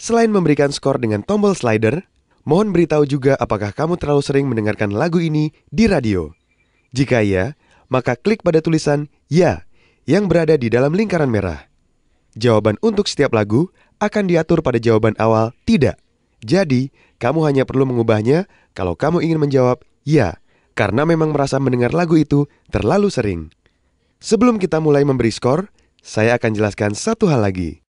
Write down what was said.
Selain memberikan skor dengan tombol slider, mohon beritahu juga apakah kamu terlalu sering mendengarkan lagu ini di radio. Jika iya, maka klik pada tulisan "ya" yang berada di dalam lingkaran merah. Jawaban untuk setiap lagu akan diatur pada jawaban awal "tidak". Jadi, kamu hanya perlu mengubahnya kalau kamu ingin menjawab "ya" karena memang merasa mendengar lagu itu terlalu sering. Sebelum kita mulai memberi skor, saya akan jelaskan satu hal lagi.